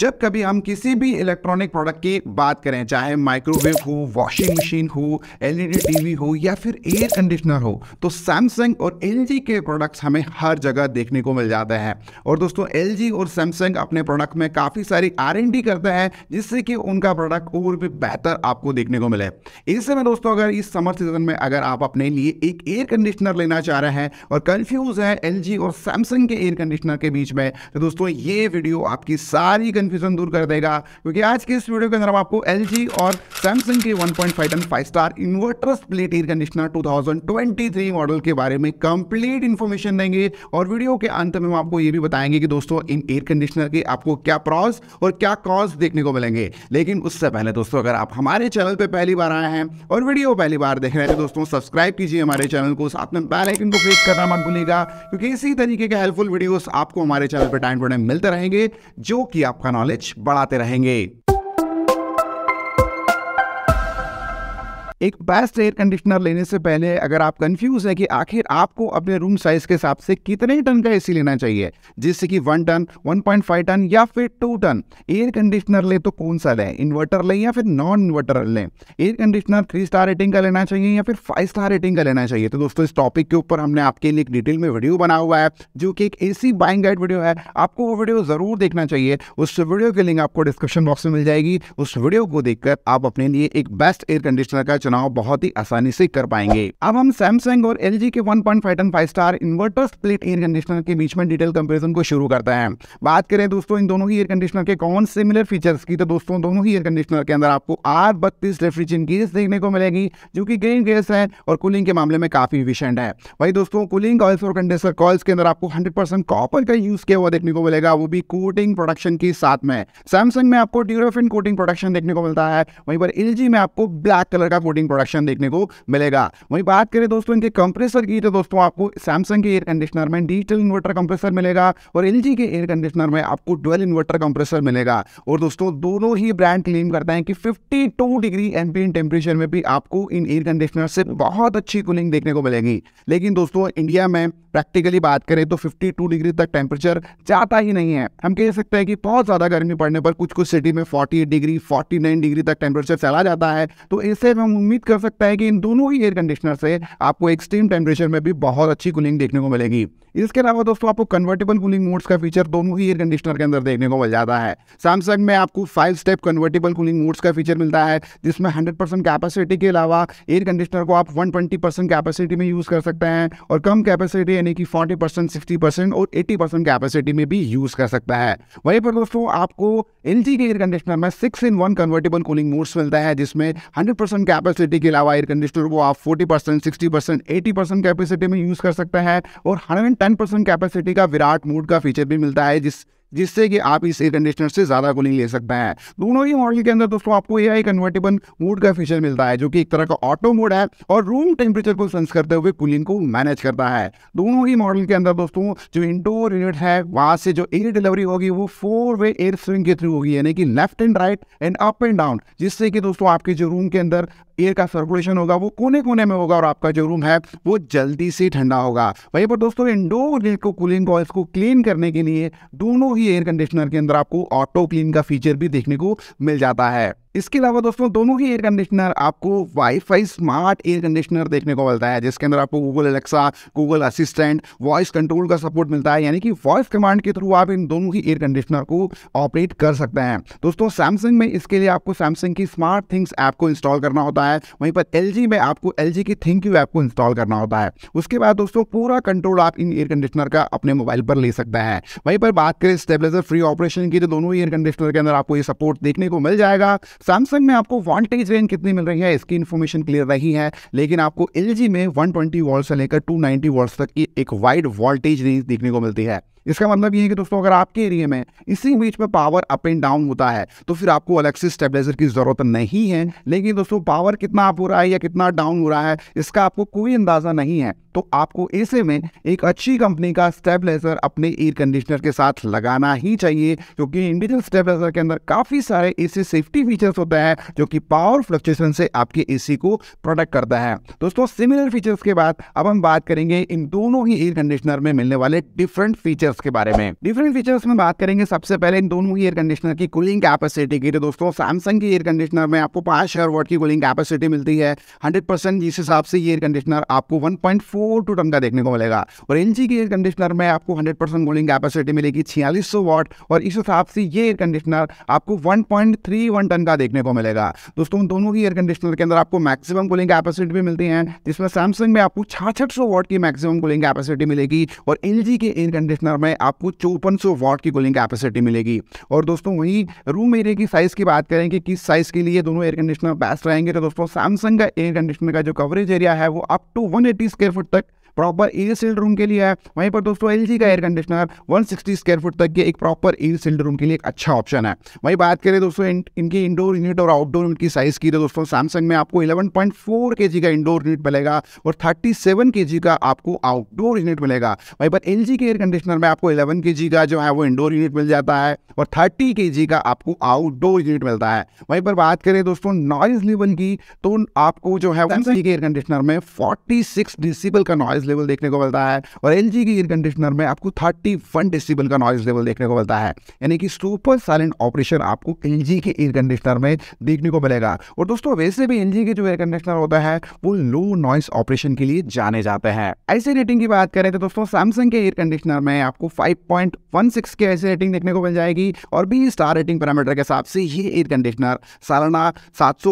जब कभी हम किसी भी इलेक्ट्रॉनिक प्रोडक्ट की बात करें चाहे माइक्रोवेव हो वॉशिंग मशीन हो एलईडी टीवी e हो या फिर एयर कंडीशनर हो तो सैमसंग और एलजी के प्रोडक्ट्स हमें हर जगह देखने को मिल जाते हैं और दोस्तों एलजी और सैमसंग अपने प्रोडक्ट में काफ़ी सारी आर करते हैं जिससे कि उनका प्रोडक्ट और भी बेहतर आपको देखने को मिले इससे में दोस्तों अगर इस समर सीजन में अगर आप अपने लिए एक एयर कंडीशनर लेना चाह रहे हैं और कन्फ्यूज़ है एल और सैमसंग के एयर कंडीशनर के बीच में तो दोस्तों ये वीडियो आपकी सारी कन्फ्यूजन दूर कर देगा क्योंकि आज के इस वीडियो के अंदर हम आपको एल और सैमसंग के 1.5 point ton five star inverter split air conditioner 2023 model के बारे में कंप्लीट इन्फॉर्मेशन देंगे और वीडियो के अंत में हम आपको ये भी बताएंगे कि दोस्तों इन एयर कंडीशनर के आपको क्या प्रॉज और क्या कॉज देखने को मिलेंगे लेकिन उससे पहले दोस्तों अगर आप हमारे चैनल पर पहली बार आए हैं और वीडियो पहली बार देख रहे हैं तो दोस्तों सब्सक्राइब कीजिए हमारे चैनल को साथ में बेल को क्लिक करना मत भूलेगा क्योंकि इसी तरीके के हेल्पफुल वीडियोज आपको हमारे चैनल पर टाइम टू टाइम मिलते रहेंगे जो कि आपका नॉलेज बढ़ाते रहेंगे एक बेस्ट एयर कंडीशनर लेने से पहले अगर आप कंफ्यूज है कि आखिर आपको अपने रूम साइज के हिसाब से कितने टन का एसी लेना चाहिए जिससे कि one ton one point five ton या फिर टू टन एयर कंडीशनर लें तो कौन सा लें इन्वर्टर लें या फिर नॉन इन्वर्टर लें air conditioner three star rating का लेना चाहिए या फिर फाइव स्टार रेटिंग का लेना चाहिए तो दोस्तों इस टॉपिक के ऊपर हमने आपके लिए एक डिटेल में वीडियो बना हुआ है जो कि एक ए बाइंग गाइड वीडियो है आपको वो वीडियो ज़रूर देखना चाहिए उस वीडियो की लिंक आपको डिस्क्रिप्शन बॉक्स में मिल जाएगी उस वीडियो को देखकर आप अपने लिए एक बेस्ट एयर कंडीशनर का चुनाव बहुत ही आसानी से कर पाएंगे अब हम सैमसंग और एल के one point five ton five star inverter split air conditioner के बीच में डिटेल कंपेरिजन को शुरू करते हैं बात करें दोस्तों इन दोनों ही एयर कंडीशनर के कौन सिमिलर फीचर्स की तो दोस्तों दोनों ही एयर कंडीशनर के अंदर आपको आर बत्तीस रेफ्रिजन गैस देखने को मिलेगी जो कि ग्रीन गैस है और कूलिंग के मामले में काफी इफिशेंट है वही दोस्तों कूलिंग ऑयल्स और कंडेंसर कॉल्स के अंदर आपको हंड्रेड परसेंट कॉपर का यूज किया हुआ देखने को मिलेगा वो भी कोटिंग प्रोडक्शन के साथ में सैमसंग में आपको ड्यूरोफिन कोटिंग प्रोडक्शन देखने को मिलता है वहीं पर एल में आपको ब्लैक कलर का कोटिंग कोटिंग प्रोडक्शन देखने को मिलेगा वहीं बात करें दोस्तों इनके कंप्रेसर की तो दोस्तों आपको सैमसंग के एयर कंडीशनर में डिजिटल इन्वर्टर कंप्रेसर मिलेगा और एल के एयर कंडीशनर में आपको डुअल इन्वर्टर कंप्रेसर मिलेगा और दोस्तों दोनों ही ब्रांड क्लेम करते हैं कि फिफ्टी डिग्री एमपीन टेम्परेचर में भी आपको इन एयर कंडीशनर से बहुत अच्छी कूलिंग देखने को मिलेगी लेकिन दोस्तों इंडिया में प्रैक्टिकली बात करें तो 52 डिग्री तक टेम्परेचर जाता ही नहीं है हम कह सकते हैं कि बहुत ज़्यादा गर्मी पड़ने पर कुछ कुछ सिटी में एट डिग्री 49 डिग्री तक टेम्परेचर चला जाता है तो इससे हम उम्मीद कर सकते हैं कि इन दोनों ही एयर कंडीशनर से आपको एक्सट्रीम टेम्परेचर में भी बहुत अच्छी कूलिंग देखने को मिलेगी इसके अलावा दोस्तों आपको कन्वर्टेबल कूलिंग मोड्स का फीचर दोनों ही एयर कंडीशनर के अंदर देखने को मिल जाता है सैमसंग में आपको five step convertible cooling modes का फीचर मिलता है जिसमें हंड्रेड परसेंट कैपेसिटी के अलावा एयर कंडीशनर को आप वन ट्वेंटी परसेंट कैपेसिटी में यूज़ कर सकते हैं और कम कैपेसिटी यानी कि 40 परसेंट सिक्सटी परसेंट और 80 परसेंट कैपेसिटी में भी यूज कर सकता है वहीं पर दोस्तों आपको एल के एयर कंडीशनर में six in one convertible cooling modes मिलता है जिसमें हंड्रेड परसेंट कैपेसिटी के अलावा एयर कंडीशनर को आप forty percent sixty percent eighty percent capacity में यूज कर सकता है और हंड्रेड टेन परसेंट कैपेसिटी का विराट मोड का फीचर भी मिलता है जिस जिससे कि आप इस एयर कंडीशनर से ज़्यादा कूलिंग ले सकते हैं दोनों ही मॉडल के अंदर दोस्तों आपको यह कन्वर्टेबल मूड का फीचर मिलता है जो कि एक तरह का ऑटो मोड है और रूम टेम्परेचर को सेंस करते हुए कूलिंग को मैनेज करता है दोनों ही मॉडल के अंदर दोस्तों जो इंडोर यूनिट है वहाँ से जो एयर डिलीवरी होगी वो फोर वे एयर स्विंग के थ्रू होगी यानी कि left and right and up and down जिससे कि दोस्तों आपके जो रूम के अंदर एयर का सर्कुलेशन होगा वो कोने कोने में होगा और आपका जो रूम है वो जल्दी से ठंडा होगा वहीं पर दोस्तों इंडोर यूनिट को कूलिंग को इसको क्लीन करने के लिए दोनों ही एयर कंडीशनर के अंदर आपको ऑटो क्लीन का फीचर भी देखने को मिल जाता है इसके अलावा दोस्तों दोनों ही एयर कंडीशनर आपको वाईफाई स्मार्ट एयर कंडीशनर देखने को मिलता है जिसके अंदर आपको Google Alexa Google Assistant voice control का सपोर्ट मिलता है यानी कि वॉइस कमांड के थ्रू आप इन दोनों ही एयर कंडीशनर को ऑपरेट कर सकते हैं दोस्तों सैमसंग में इसके लिए आपको सैमसंग की स्मार्ट थिंग्स ऐप को इंस्टॉल करना होता है वहीं पर एल में आपको एल की थिंक यू ऐप को इंस्टॉल करना होता है उसके बाद दोस्तों पूरा कंट्रोल आप इन एयर कंडीशनर का अपने मोबाइल पर ले सकते हैं वहीं पर बात करें स्टेबलाइजर फ्री ऑपरेशन की तो दोनों ही एयर कंडीशनर के अंदर आपको ये सपोर्ट देखने को मिल जाएगा सैमसंग में आपको वॉन्टेज रेंज कितनी मिल रही है इसकी इन्फॉर्मेशन क्लियर नहीं है लेकिन आपको एल में 120 ट्वेंटी से लेकर 290 नाइन्टी तक की एक वाइड वोल्टेज रेंज देखने को मिलती है इसका मतलब ये है कि दोस्तों अगर आपके एरिया में इसी बीच में पावर अप एंड डाउन होता है तो फिर आपको अलग से स्टेबलाइजर की ज़रूरत नहीं है लेकिन दोस्तों पावर कितना अप हो रहा है या कितना डाउन हो रहा है इसका आपको कोई अंदाज़ा नहीं है तो आपको ऐसे में एक अच्छी कंपनी का स्टेबलाइजर अपने एयर कंडीशनर के साथ लगाना ही चाहिए क्योंकि इंडिविजुअल स्टेबलाइजर के अंदर काफ़ी सारे ऐसे सेफ्टी फीचर्स होते हैं जो कि पावर फ्लक्चुएशन से आपके एसी को प्रोटेक्ट करता है दोस्तों सिमिलर फीचर्स के बाद अब हम बात करेंगे इन दोनों ही एयर कंडीशनर में मिलने वाले डिफरेंट फीचर्स के बारे में डिफरेंट फीचर्स में बात करेंगे सबसे पहले इन दोनों ही एयर कंडीशनर की कूलिंग कैपेसिटी की तो दोस्तों सैमसंग की एयर कंडीशनर में आपको पांच शेयर वोट की कूलिंग कैपेसिटी मिलती है हंड्रेड परसेंट जिस हिसाब से ये एयर कंडीशनर आपको one point four four two ton का देखने को मिलेगा और एल के एयर कंडीशनर में आपको हंड्रेड परसेंट कूलिंग कैपेसिटी मिलेगी छियालीस सौ वाट और इस हिसाब से ये एयर कंडीशनर आपको one point three one ton का देखने को मिलेगा दोस्तों उन दोनों की एयर कंडीशनर के अंदर आपको मैक्सिमम कूलिंग कैपेसिटी भी मिलती है जिसमें सैमसंग में आपको छाछठ सौ वाट की मैक्सिमम कूलिंग कैपेसिटी मिलेगी और एल के एयर कंडीशनर में आपको चौपन सौ वाट की कूलिंग कैपेसिटी मिलेगी और दोस्तों वहीं रूम एरिया की साइज़ की बात करें कि किस साइज़ के लिए दोनों एयर कंडीशनर बेस्ट रहेंगे तो दोस्तों सैमसंग का एयर कंडीशनर का जो कवरेज एरिया है वो up to one eighty square foot proper air sealed room के लिए है वहीं पर दोस्तों एल का air conditioner one square foot तक के एक प्रॉपर एयर सिल्ड रूम के लिए एक अच्छा ऑप्शन है वहीं बात करें दोस्तों इन, इनकी इंडोर यूनिट और आउटडोर यूनिट की साइज़ की तो दोस्तों सैमसंग में आपको इलेवन पॉइंट फोर के जी का इंडोर यूनिट मिलेगा और थर्टी सेवन के जी का आपको आउटडोर यूनिट मिलेगा वहीं पर एल के एयर कंडीशनर में आपको इलेवन के जी का जो है वो इंडोर यूनिट मिल जाता है और थर्टी के जी का आपको आउटडोर यूनिट मिलता है वहीं पर बात करें दोस्तों नॉइज लेवल की तो आपको जो है एयर कंडीशनर में फोर्टी सिक्स डिसिबल का नॉइज नॉइज़ लेवल देखने को मिलता है और एल की एयर कंडीशनर में आपको थर्टी वन डेसिबल का नॉइज़ लेवल देखने को मिलता है यानी कि सुपर साइलेंट ऑपरेशन आपको एल के एयर कंडीशनर में देखने को मिलेगा और दोस्तों वैसे भी एल के जो एयर कंडीशनर होता है वो लो नॉइस ऑपरेशन के लिए जाने जाते हैं ऐसे रेटिंग की बात करें तो दोस्तों सैमसंग के एयर कंडीशनर में आपको 5.16 के ऐसे रेटिंग देखने को मिल जाएगी और बी स्टार रेटिंग पैरामीटर के हिसाब से ये एयर कंडीशनर सालाना सात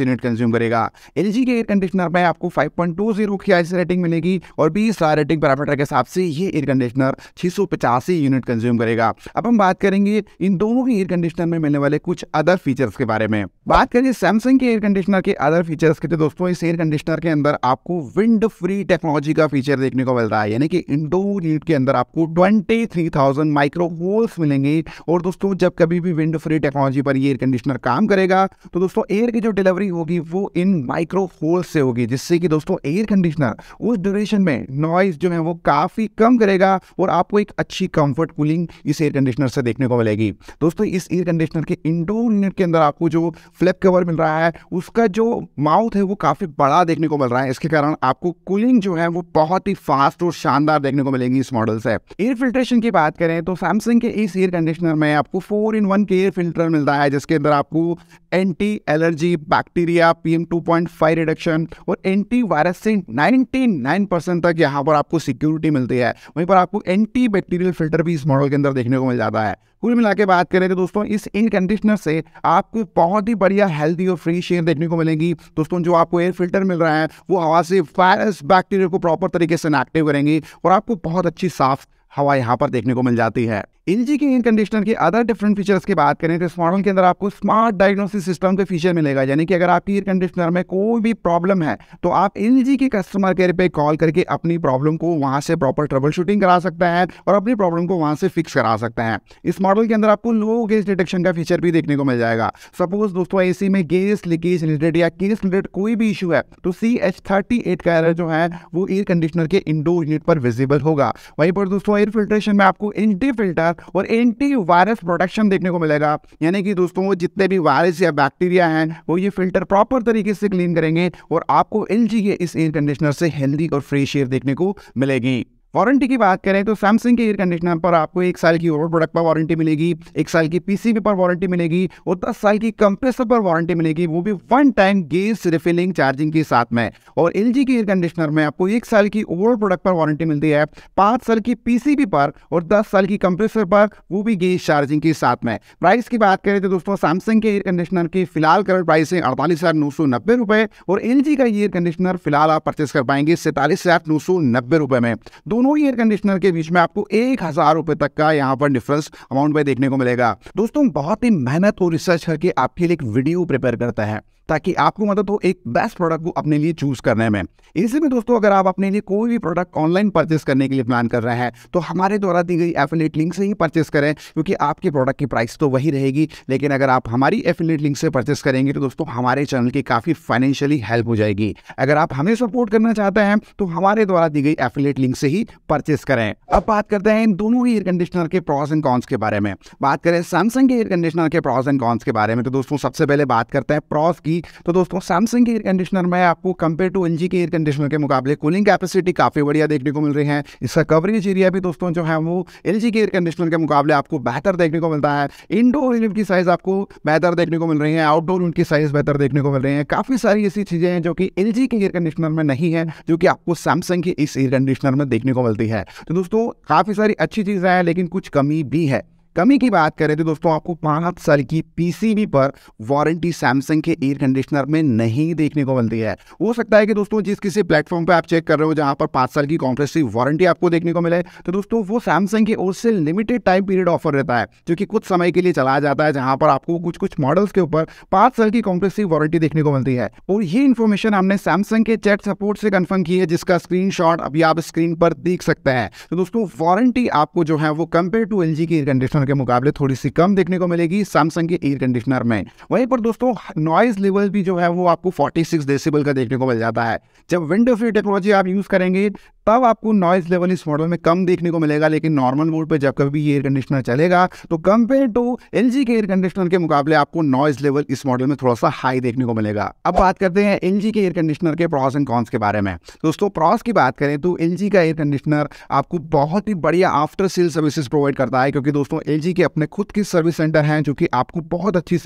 यूनिट कंज्यूम करेगा एल के एयर कंडीशनर में आपको फाइव पॉइंट टू जीरो की ऐसी रेटिंग मिलेगी और बीस स्टार रेटिंग पैरामीटर के हिसाब से ये एयर कंडीशनर छः यूनिट कंज्यूम करेगा अब हम बात करेंगे इन दोनों ही एयर कंडीशनर में मिलने वाले कुछ अदर फीचर्स के बारे में बात करिए सैमसंग के एयर कंडीशनर के अदर फीचर्स के तो दोस्तों इस एयर कंडीशनर के अंदर आपको विंड फ्री टेक्नोलॉजी का फीचर देखने को मिल रहा है यानी कि इंडोर यूनिट के अंदर आपको 23,000 माइक्रो होल्स मिलेंगे और दोस्तों जब कभी भी विंड फ्री टेक्नोलॉजी पर ये एयर कंडीशनर काम करेगा तो दोस्तों एयर की जो डिलीवरी होगी वो इन माइक्रो होल्स से होगी जिससे कि दोस्तों एयर कंडीशनर उस ड्यूरेशन में नॉइज जो है वो काफ़ी कम करेगा और आपको एक अच्छी कंफर्ट कूलिंग इस एयर कंडीशनर से देखने को मिलेगी दोस्तों इस एयर कंडीशनर के इंडोर यूनिट के अंदर आपको जो फ्लिप कवर मिल रहा है उसका जो माउथ है वो काफ़ी बड़ा देखने को मिल रहा है इसके कारण आपको कूलिंग जो है वो बहुत ही फास्ट और शानदार देखने को मिलेंगी इस मॉडल से एयर फिल्ट्रेशन की बात करें तो सैमसंग के इस एयर कंडीशनर में आपको फोर इन वन के एयर फिल्टर मिलता है जिसके अंदर आपको anti allergy bacteria point five reduction और एंटी वायरस से नाइन परसेंट तक यहाँ पर आपको सिक्योरिटी मिलती है वहीं पर आपको एंटी बैक्टीरियल फिल्टर भी इस मॉडल के अंदर देखने को मिल जाता है कुल मिला बात करें तो दोस्तों इस एयर कंडीशनर से आपको बहुत ही बढ़िया हेल्दी और फ्रेश एयर देखने को मिलेगी दोस्तों जो आपको एयर फिल्टर मिल रहा है वो हवा से वायरस बैक्टीरिया को प्रॉपर तरीके से इनएक्टिव करेंगे और आपको बहुत अच्छी साफ हवा यहाँ पर देखने को मिल जाती है इनजी के एयर कंडीशनर के अदर डिफरेंट फीचर्स की बात करें तो इस मॉडल के अंदर आपको स्मार्ट डायग्नोसिस सिस्टम का फीचर मिलेगा यानी कि अगर आपकी एयर कंडीशनर में कोई भी प्रॉब्लम है तो आप इनजी के कस्टमर केयर पे कॉल करके अपनी प्रॉब्लम को वहाँ से प्रॉपर ट्रबल शूटिंग करा सकते हैं और अपनी प्रॉब्लम को वहाँ से फिक्स करा सकते हैं इस मॉडल के अंदर आपको लो गेस डिटेक्शन का फीचर भी देखने को मिल जाएगा सपोज दोस्तों ए में गेस लीकेज रिलेटेड या केस रिलेटेड कोई भी इशू है तो सी एच थर्टी एट का एरर जो है वो एयर कंडीशनर के इंडोर यूनिट पर विजिबल होगा वहीं पर दोस्तों एयर फिल्ट्रेशन में आपको एंटी फिल्टर और एंटी वायरस प्रोटेक्शन देखने को मिलेगा यानी कि दोस्तों जितने भी वायरस या बैक्टीरिया हैं वो ये फिल्टर प्रॉपर तरीके से क्लीन करेंगे और आपको एल के इस एयर कंडीशनर से हेल्दी और फ्रेश एयर देखने को मिलेगी वारंटी की बात करें तो सैमसंग के एयर कंडीशनर पर आपको एक साल की ओवर प्रोडक्ट पर वारंटी मिलेगी एक साल की पीसीबी पर वारंटी मिलेगी और दस साल की कंप्रेसर पर वारंटी मिलेगी वो भी one time gas refilling charging के साथ में और एल के एयर कंडीशनर में आपको एक साल की ओवर प्रोडक्ट पर वारंटी मिलती है पाँच साल की पीसीबी पर और दस साल की कंप्रेसर पर वो भी गेस चार्जिंग के साथ में प्राइस की बात करें तो दोस्तों सैमसंग के एयर कंडीशनर की फिलहाल करंट प्राइस है अड़तालीस हज़ार नौ सौ नब्बे रुपये और एल का एयर कंडीशनर फिलहाल आप परचेस कर पाएंगे सैंतालीस हज़ार नौ सौ नब्बे रुपये में दोनों दोनों ही एयर कंडीशनर के बीच में आपको एक हजार रुपए तक का यहाँ पर डिफरेंस अमाउंट में देखने को मिलेगा दोस्तों बहुत ही मेहनत और रिसर्च करके आपके लिए एक वीडियो प्रिपेयर करता है ताकि आपको मदद हो एक बेस्ट प्रोडक्ट को अपने लिए चूज करने में इसी में दोस्तों अगर आप अपने लिए कोई भी प्रोडक्ट ऑनलाइन परचेस करने के लिए प्लान कर रहे हैं तो हमारे द्वारा दी गई एफिलेट लिंक से ही परचेस करें क्योंकि आपके प्रोडक्ट की प्राइस तो वही रहेगी लेकिन अगर आप हमारी एफिलेट लिंक से परचेस करेंगे तो दोस्तों हमारे चैनल की काफ़ी फाइनेंशियली हेल्प हो जाएगी अगर आप हमें सपोर्ट करना चाहते हैं तो हमारे द्वारा दी गई एफिलेट लिंक से ही परचेस करें अब बात करते हैं इन दोनों ही एयर कंडीशनर के प्रॉस एंड कॉन्स के बारे में बात करें सैमसंग के एयर कंडीशनर के प्रॉस एंड कॉन्स के बारे में तो दोस्तों सबसे पहले बात करते हैं प्रॉस की जाएगी तो दोस्तों सैमसंग के एयर कंडीशनर में आपको कंपेयर टू एल के एयर कंडीशनर के मुकाबले कूलिंग कैपेसिटी काफ़ी बढ़िया देखने को मिल रही है इसका कवरेज एरिया भी दोस्तों जो है वो एल के एयर कंडीशनर के मुकाबले आपको बेहतर देखने को मिलता है इनडोर यूनिट की साइज़ आपको बेहतर देखने को मिल रही है आउटडोर यूनिट की साइज़ बेहतर देखने को मिल रही है काफ़ी सारी ऐसी चीज़ें हैं जो कि एल के एयर कंडीशनर में नहीं है जो कि आपको सैमसंग के इस एयर कंडीशनर में देखने को मिलती है तो दोस्तों काफ़ी सारी अच्छी चीज है लेकिन कुछ कमी भी है कमी की बात करें तो दोस्तों आपको पाँच साल की पीसीबी पर वारंटी सैमसंग के एयर कंडीशनर में नहीं देखने को मिलती है हो सकता है कि दोस्तों जिस किसी प्लेटफॉर्म पर आप चेक कर रहे हो जहां पर पाँच साल की कॉम्प्रेसिव वारंटी आपको देखने को मिले तो दोस्तों वो सैमसंग की ओर से लिमिटेड टाइम पीरियड ऑफर रहता है जो कि कुछ समय के लिए चलाया जाता है जहाँ पर आपको कुछ कुछ मॉडल्स के ऊपर पाँच साल की कॉम्प्रेसिव वारंटी देखने को मिलती है और ये इन्फॉर्मेशन हमने सैमसंग के चैट सपोर्ट से कन्फर्म की है जिसका स्क्रीन अभी आप स्क्रीन पर देख सकते हैं तो दोस्तों वारंटी आपको जो है वो कंपेयर टू एल की एयर कंडीशनर कंडीशनर के मुकाबले थोड़ी सी कम देखने को मिलेगी सैमसंग के एयर कंडीशनर में वहीं पर दोस्तों नॉइज लेवल भी जो है वो आपको 46 सिक्स का देखने को मिल जाता है जब विंडो फ्री टेक्नोलॉजी आप यूज़ करेंगे तब आपको नॉइज लेवल इस मॉडल में कम देखने को मिलेगा लेकिन नॉर्मल मोड पर जब कभी एयर कंडीशनर चलेगा तो कंपेयर टू एल के एयर कंडीशनर के मुकाबले आपको नॉइज लेवल इस मॉडल में थोड़ा सा हाई देखने को मिलेगा अब बात करते हैं एल के एयर कंडीशनर के प्रॉस एंड कॉन्स के बारे में दोस्तों प्रॉस की बात करें तो एल का एयर कंडीशनर आपको बहुत ही बढ़िया आफ्टर सेल सर्विसेज प्रोवाइड करता है क्योंकि दोस्तों एल के अपने खुद के सर्विस सेंटर हैं जो कि आपको बहुत अच्छी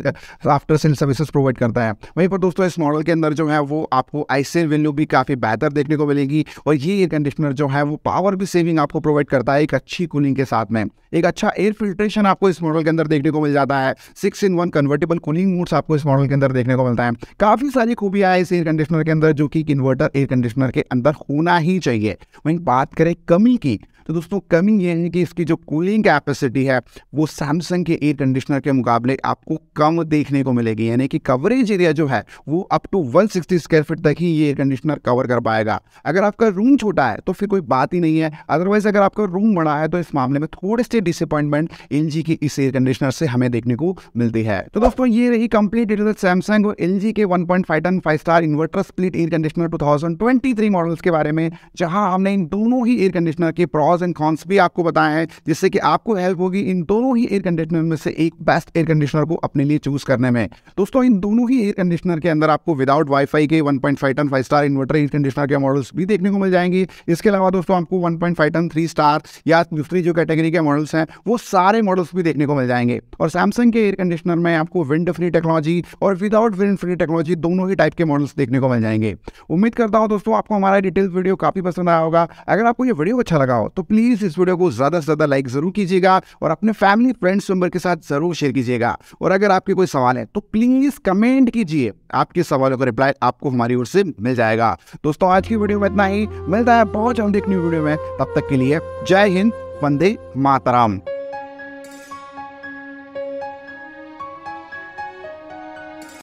आफ्टर सेल सर्विसेज प्रोवाइड करता है वहीं पर दोस्तों इस मॉडल के अंदर जो है वो आपको आई वैल्यू भी काफ़ी बेहतर देखने को मिलेगी और ये एयर कंडीशनर जो है वो पावर भी सेविंग आपको प्रोवाइड करता है एक अच्छी कूलिंग के साथ में एक अच्छा एयर फिल्ट्रेशन आपको इस मॉडल के अंदर देखने को मिल जाता है six in one convertible cooling modes आपको इस मॉडल के अंदर देखने को मिलता है काफ़ी सारी खूबियां इस एयर कंडीशनर के अंदर जो कि इन्वर्टर एयर कंडीशनर के अंदर होना ही चाहिए वहीं बात करें कमी की तो दोस्तों कमी ये है कि इसकी जो कूलिंग कैपेसिटी है वो सैमसंग के एयर कंडीशनर के मुकाबले आपको कम देखने को मिलेगी यानी कि कवरेज एरिया जो है वो अप टू 160 स्क्वायर फीट तक ही ये एयर कंडीशनर कवर कर पाएगा अगर आपका रूम छोटा है है तो फिर कोई बात ही नहीं है अदरवाइज अगर आपका रूम बड़ा है तो इस मामले में थोड़े से डिसअपॉइंटमेंट एल की इस एयर कंडीशनर से हमें देखने को मिलती है तो दोस्तों ये रही कंप्लीट डिटेल सैमसंग और एल के one point five ton five star inverter split air conditioner two thousand twenty three models के बारे में जहां हमने इन दोनों ही एयर कंडीशनर के प्रॉज एंड कॉन्स भी आपको बताए हैं जिससे कि आपको हेल्प होगी इन दोनों ही एयर कंडीशनर में से एक बेस्ट एयर कंडीशनर को अपने लिए चूज करने में दोस्तों इन दोनों ही एयर कंडीशनर के अंदर आपको विदाउट वाईफाई के 1.5 ton five star inverter air conditioner के मॉडल्स भी देखने को मिल जाएंगे इसके अलावा दोस्तों आपको 1.5 टन थ्री स्टार या दूसरी जो कैटेगरी के मॉडल्स हैं वो सारे मॉडल्स भी देखने को मिल जाएंगे और सैमसंग के एयर कंडीशनर में आपको विंड फ्री टेक्नोलॉजी और विदाउट विंड फ्री टेक्नोलॉजी दोनों ही टाइप के मॉडल्स देखने को मिल जाएंगे उम्मीद करता हूँ दोस्तों आपको हमारा डिटेल वीडियो काफ़ी पसंद आया होगा अगर आपको ये वीडियो अच्छा लगा हो तो प्लीज़ इस वीडियो को ज़्यादा से ज़्यादा लाइक ज़रूर कीजिएगा और अपने फैमिली फ्रेंड्स मेम्बर के साथ ज़रूर शेयर कीजिएगा और अगर आपके कोई सवाल है तो प्लीज़ कमेंट कीजिए आपके सवालों का रिप्लाई आपको हमारी ओर से मिल जाएगा दोस्तों आज की वीडियो में इतना ही मिलता है पहुंच हम एक न्यू वीडियो में तब तक के लिए जय हिंद वंदे मातराम